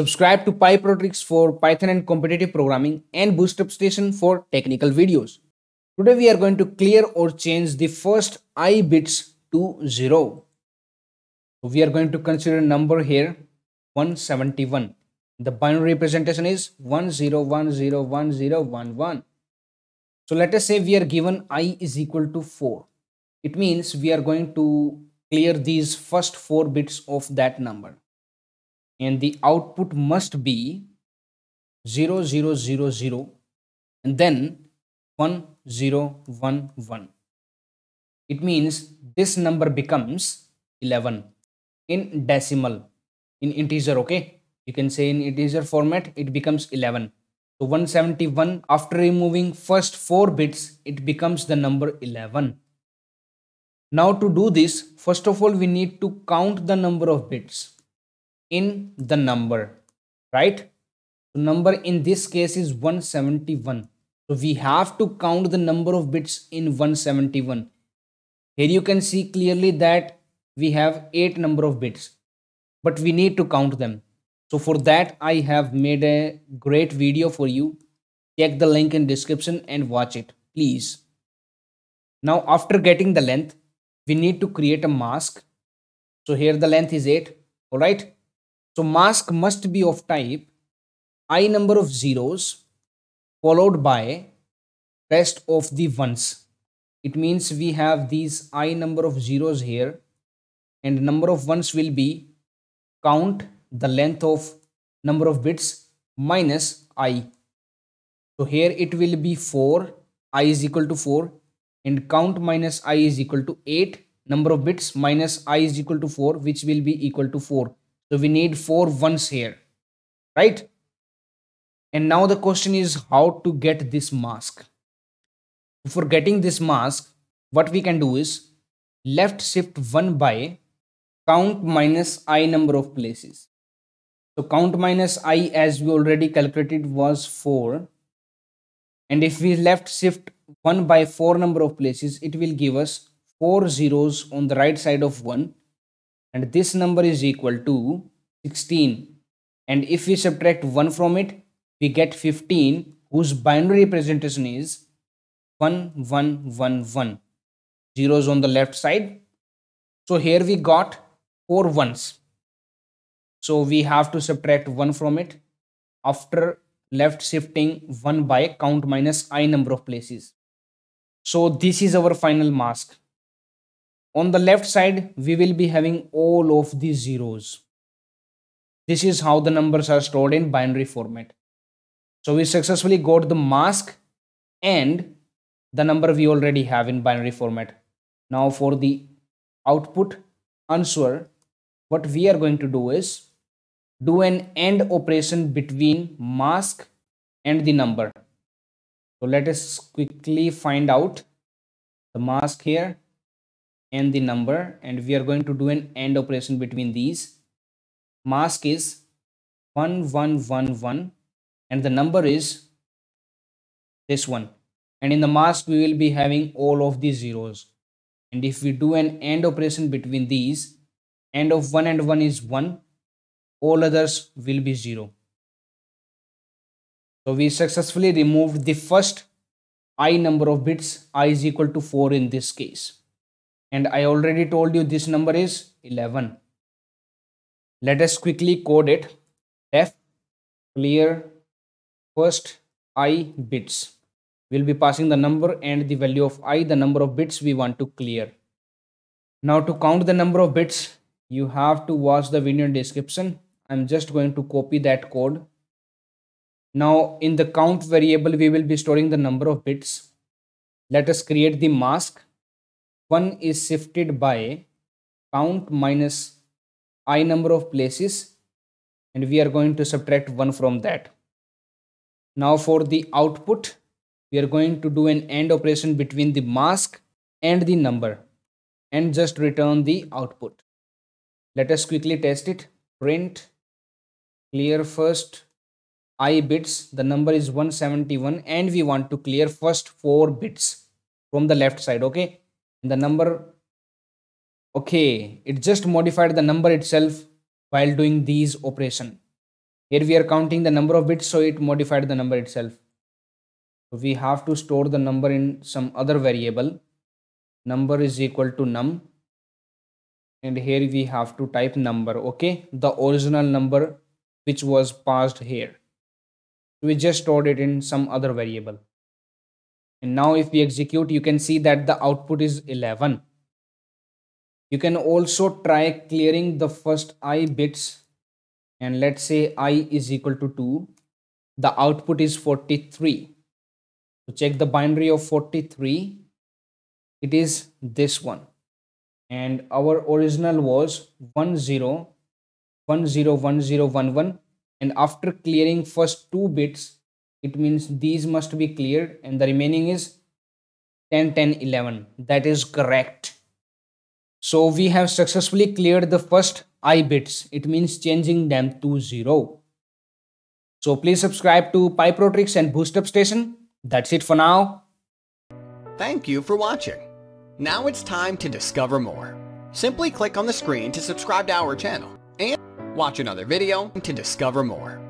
Subscribe to PyProtrix for Python and competitive programming and Bootstrap Station for technical videos. Today we are going to clear or change the first i bits to 0. So we are going to consider number here 171. The binary representation is 10101011. So let us say we are given i is equal to 4. It means we are going to clear these first 4 bits of that number and the output must be 0, 0, 0, 0 and then 1, 0, 1, 1. It means this number becomes 11 in decimal, in integer, okay? You can say in integer format, it becomes 11. So 171, after removing first 4 bits, it becomes the number 11. Now to do this, first of all, we need to count the number of bits in the number, right? The number in this case is 171. So we have to count the number of bits in 171. Here you can see clearly that we have 8 number of bits, but we need to count them. So for that, I have made a great video for you. Check the link in description and watch it, please. Now after getting the length, we need to create a mask. So here the length is 8, alright? So mask must be of type i number of zeros followed by rest of the ones. It means we have these i number of zeros here and number of ones will be count the length of number of bits minus i. So here it will be 4, i is equal to 4 and count minus i is equal to 8, number of bits minus i is equal to 4 which will be equal to 4. So we need four ones here, right? And now the question is how to get this mask. For getting this mask, what we can do is left shift 1 by count minus i number of places. So count minus i as we already calculated was 4. And if we left shift 1 by 4 number of places, it will give us 4 zeros on the right side of 1 and this number is equal to 16 and if we subtract 1 from it we get 15 whose binary representation is 1 1 1 1 zeros on the left side so here we got four ones so we have to subtract 1 from it after left shifting 1 by count minus i number of places so this is our final mask on the left side, we will be having all of the zeros. This is how the numbers are stored in binary format. So we successfully got the mask and the number we already have in binary format. Now for the output answer, what we are going to do is do an AND operation between mask and the number. So let us quickly find out the mask here and the number and we are going to do an AND operation between these. Mask is 1111 and the number is this one and in the mask we will be having all of the zeros and if we do an AND operation between these AND of 1 and 1 is 1 all others will be 0. So we successfully removed the first i number of bits i is equal to 4 in this case and I already told you this number is 11. Let us quickly code it def clear first i bits. We'll be passing the number and the value of i, the number of bits we want to clear. Now to count the number of bits, you have to watch the video description. I'm just going to copy that code. Now in the count variable, we will be storing the number of bits. Let us create the mask 1 is shifted by count minus i number of places and we are going to subtract 1 from that. Now for the output, we are going to do an AND operation between the mask and the number and just return the output. Let us quickly test it. Print clear first i bits. The number is 171 and we want to clear first 4 bits from the left side. Okay the number okay it just modified the number itself while doing these operation here we are counting the number of bits so it modified the number itself so we have to store the number in some other variable number is equal to num and here we have to type number okay the original number which was passed here we just stored it in some other variable and now if we execute, you can see that the output is 11. You can also try clearing the first i bits and let's say i is equal to 2. The output is 43. So check the binary of 43. It is this one. And our original was 10, 10, 10, 11. And after clearing first two bits, it means these must be cleared and the remaining is 10 10 11 that is correct so we have successfully cleared the first i bits it means changing them to 0 so please subscribe to PyProtrix and Boost Up Station. That's it for now. Thank you for watching. Now it's time to discover more. Simply click on the screen to subscribe to our channel and watch another video to discover more.